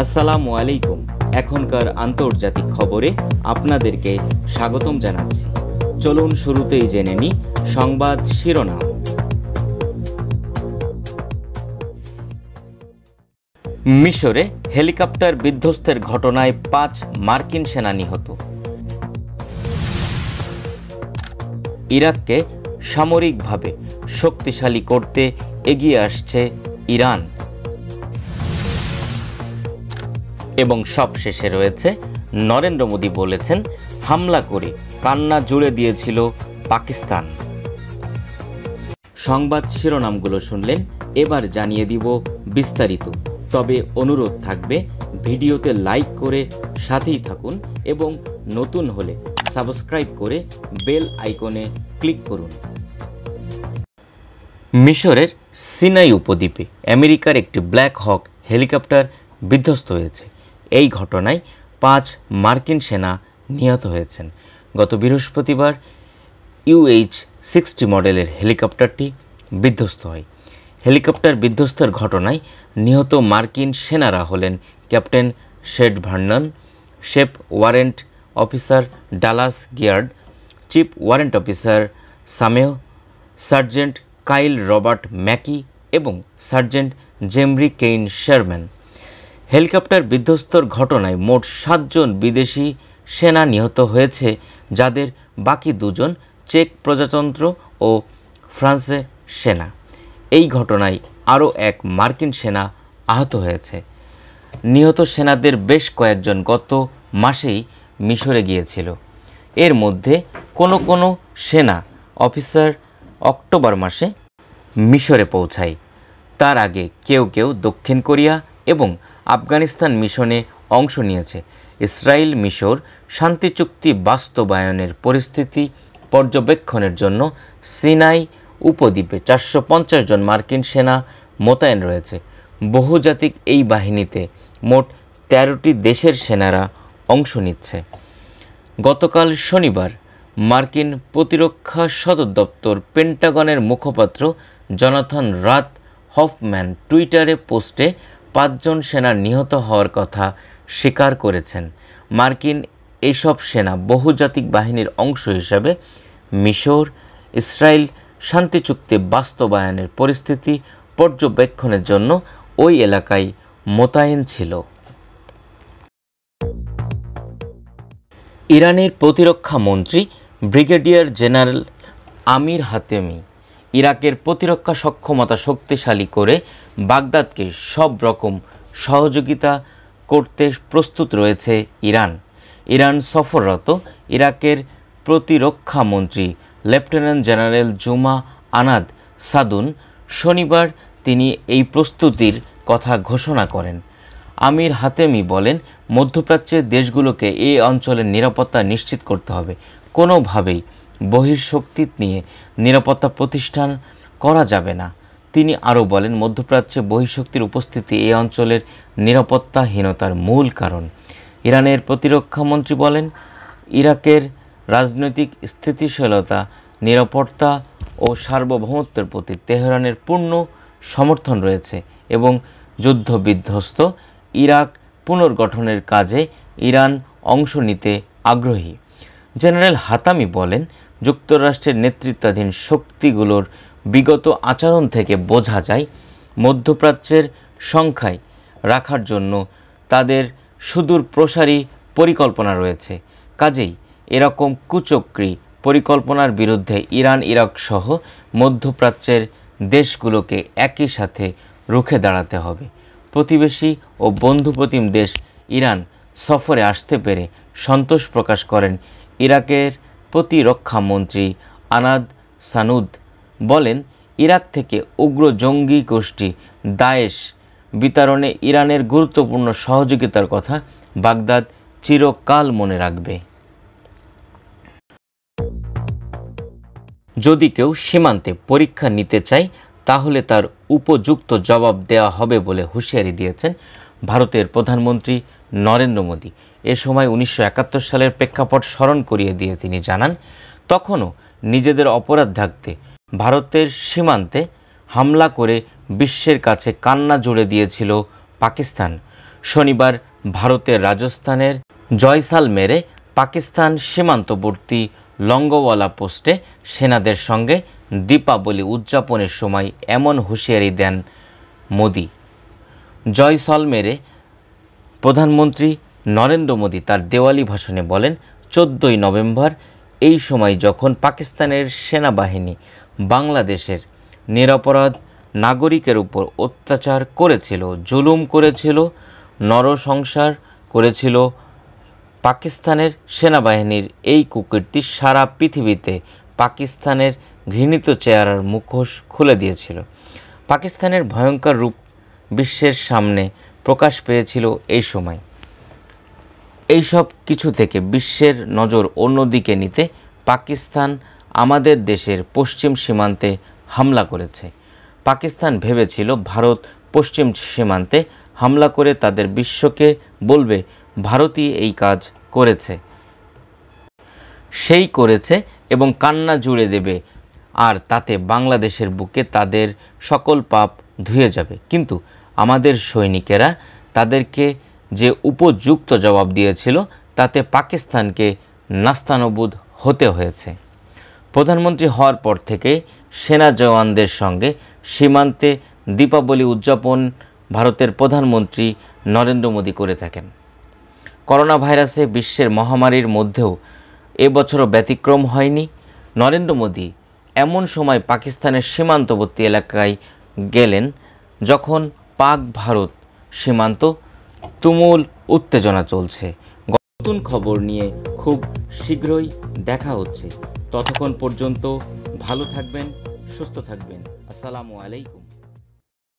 আসসালামু আলাইকুম এখনকার আন্তর্জাতিক খবরে আপনাদেরকে স্বাগতম জানাচ্ছি চলুন শুরুতেই জেনে নিই সংবাদ শিরোনাম মিশরে হেলিকপ্টার বিধ্বস্তের ঘটনায় পাঁচ মার্কিন সেনা নিহত ইরাককে সামরিকভাবে শক্তিশালী করতে এগিয়ে আসছে ইরান এবং সবশেষে রয়েছে নরেন্দ্র মোদী বলেছেন হামলা করে কান্না জুড়ে দিয়েছিল পাকিস্তান সংবাদ শিরোনামগুলো শুনলেন এবার জানিয়ে দিব বিস্তারিত তবে অনুরোধ থাকবে ভিডিওতে লাইক করে সাথেই থাকুন এবং নতুন হলে সাবস্ক্রাইব করে বেল আইকনে ক্লিক করুন মিশরের সিনাই উপদ্বীপে আমেরিকার একটি ব্ল্যাক হক হেলিকপ্টার বিধ্বস্ত হয়েছে এই ঘটনায় পাঁচ মার্কিন সেনা নিহত হয়েছেন গত বৃহস্পতিবার ইউএইচ সিক্সটি মডেলের হেলিকপ্টারটি বিধ্বস্ত হয় হেলিকপ্টার বিধ্বস্তের ঘটনায় নিহত মার্কিন সেনারা হলেন captain Shed Vernon Shep warrant officer Dallas Giard chief warrant officer Sameh sergeant Kyle Robert McKee এবং sergeant Jemry Kane Sherman helicopter বিধ্বস্তর ঘটনায় মোট সাতজন বিদেশি সেনা নিহত হয়েছে যাদের বাকি দুজন চেক প্রজাতন্ত্র ও ফ্রান্সে সেনা এই ঘটনায় আরও এক মার্কিন সেনা আহত হয়েছে নিহত সেনাদের বেশ কয়েকজন গত মাসেই মিশরে গিয়েছিল এর মধ্যে কোনো কোনো সেনা অফিসার অক্টোবর মাসে মিশরে পৌঁছায় তার আগে কেউ কেউ দক্ষিণ কোরিয়া এবং আফগানিস্তান মিশনে অংশ নিয়েছে ইসরায়েল মিশর শান্তি চুক্তি বাস্তবায়নের পরিস্থিতি পর্যবেক্ষণের জন্য সিনাই উপদ্বীপে চারশো পঞ্চাশ জন মার্কিন সেনা মোতায়েন রয়েছে বহুজাতিক এই বাহিনীতে মোট তেরোটি দেশের সেনারা অংশ নিচ্ছে গতকাল শনিবার মার্কিন প্রতিরক্ষা সদর দপ্তর পেন্টাগনের মুখপাত্র জনাথন রাত হফম্যান টুইটারে পোস্টে পাঁচজন সেনা নিহত হওয়ার কথা স্বীকার করেছেন মার্কিন এইসব সেনা বহুজাতিক বাহিনীর অংশ হিসাবে মিশর ইসরায়েল শান্তি চুক্তি বাস্তবায়নের পরিস্থিতি পর্যবেক্ষণের জন্য ওই এলাকায় মোতায়েন ছিল ইরানের প্রতিরক্ষা মন্ত্রী ব্রিগেডিয়ার জেনারেল আমির হাতেমি ইরাকের প্রতিরক্ষা সক্ষমতা শক্তিশালী করে বাগদাদকে সব রকম সহযোগিতা করতে প্রস্তুত রয়েছে ইরান ইরান সফররত ইরাকের প্রতিরক্ষামন্ত্রী লেফটেন্যান্ট জেনারেল জুমা আনাদ সাদুন শনিবার তিনি এই প্রস্তুতির কথা ঘোষণা করেন আমির হাতেমি বলেন মধ্যপ্রাচ্যের দেশগুলোকে এই অঞ্চলের নিরাপত্তা নিশ্চিত করতে হবে কোনোভাবেই বহিঃশক্তি নিয়ে নিরাপত্তা প্রতিষ্ঠান করা যাবে না তিনি আরও বলেন মধ্যপ্রাচ্যে বহিঃশক্তির উপস্থিতি এই অঞ্চলের নিরাপত্তাহীনতার মূল কারণ ইরানের প্রতিরক্ষামন্ত্রী বলেন ইরাকের রাজনৈতিক স্থিতিশীলতা নিরাপত্তা ও সার্বভৌমত্বের প্রতি তেহরানের পূর্ণ সমর্থন রয়েছে এবং যুদ্ধবিধ্বস্ত ইরাক পুনর্গঠনের কাজে ইরান অংশ নিতে আগ্রহী জেনারেল হাতামি বলেন যুক্তরাষ্ট্রের নেতৃত্বাধীন শক্তিগুলোর বিগত আচরণ থেকে বোঝা যায় মধ্যপ্রাচ্যের সংখ্যায় রাখার জন্য তাদের সুদূর প্রসারী পরিকল্পনা রয়েছে কাজেই এরকম কুচক্রি পরিকল্পনার বিরুদ্ধে ইরান ইরাক সহ মধ্যপ্রাচ্যের দেশগুলোকে একই সাথে রুখে দাঁড়াতে হবে প্রতিবেশী ও বন্ধুপ্রতিম দেশ ইরান সফরে আসতে পেরে সন্তোষ প্রকাশ করেন ইরাকের প্রতিরক্ষামন্ত্রী আনাদ সানুদ বলেন ইরাক থেকে উগ্র জঙ্গি গোষ্ঠী দায়েশ বিতরণে ইরানের গুরুত্বপূর্ণ সহযোগিতার কথা বাগদাদ চিরকাল মনে রাখবে যদি কেউ সীমান্তে পরীক্ষা নিতে চায় তাহলে তার উপযুক্ত জবাব দেওয়া হবে বলে হুঁশিয়ারি দিয়েছেন ভারতের প্রধানমন্ত্রী নরেন্দ্র মোদী এ সময় উনিশশো সালের প্রেক্ষাপট স্মরণ করিয়ে দিয়ে তিনি জানান তখনও নিজেদের অপরাধ ঢাকতে ভারতের সীমান্তে হামলা করে বিশ্বের কাছে কান্না জুড়ে দিয়েছিল পাকিস্তান শনিবার ভারতের রাজস্থানের জয়সালমেরে পাকিস্তান সীমান্তবর্তী লঙ্গওয়ালা পোস্টে সেনাদের সঙ্গে দীপাবলি উদযাপনের সময় এমন হুঁশিয়ারি দেন মোদি জয়সলমেরে প্রধানমন্ত্রী নরেন্দ্র মোদী তার দেওয়ালি ভাষণে বলেন চোদ্দই নভেম্বর এই সময় যখন পাকিস্তানের সেনাবাহিনী বাংলাদেশের নিরপরাধ নাগরিকের উপর অত্যাচার করেছিল জুলুম করেছিল নরসংসার করেছিল পাকিস্তানের সেনাবাহিনীর এই কুকীর্তি সারা পৃথিবীতে পাকিস্তানের ঘৃণিত চেহারার মুখোশ খুলে দিয়েছিল পাকিস্তানের ভয়ঙ্কর রূপ বিশ্বের সামনে প্রকাশ পেয়েছিল এই সময় এইসব কিছু থেকে বিশ্বের নজর অন্যদিকে নিতে পাকিস্তান আমাদের দেশের পশ্চিম সীমান্তে হামলা করেছে পাকিস্তান ভেবেছিল ভারত পশ্চিম সীমান্তে হামলা করে তাদের বিশ্বকে বলবে ভারতই এই কাজ করেছে সেই করেছে এবং কান্না জুড়ে দেবে আর তাতে বাংলাদেশের বুকে তাদের সকল পাপ ধুয়ে যাবে কিন্তু আমাদের সৈনিকেরা তাদেরকে যে উপযুক্ত জবাব দিয়েছিল তাতে পাকিস্তানকে নাস্তানবুদ হতে হয়েছে প্রধানমন্ত্রী হওয়ার পর থেকে সেনা জওয়ানদের সঙ্গে সীমান্তে দীপাবলি উদযাপন ভারতের প্রধানমন্ত্রী নরেন্দ্র মোদী করে থাকেন করোনা ভাইরাসে বিশ্বের মহামারীর মধ্যেও এবছরও ব্যতিক্রম হয়নি নরেন্দ্র মোদী এমন সময় পাকিস্তানের সীমান্তবর্তী এলাকায় গেলেন যখন পাক ভারত সীমান্ত তুমুল উত্তেজনা চলছে নতুন খবর নিয়ে খুব শীঘ্রই দেখা হচ্ছে ততক্ষণ পর্যন্ত ভালো থাকবেন সুস্থ থাকবেন আসসালামু আলাইকুম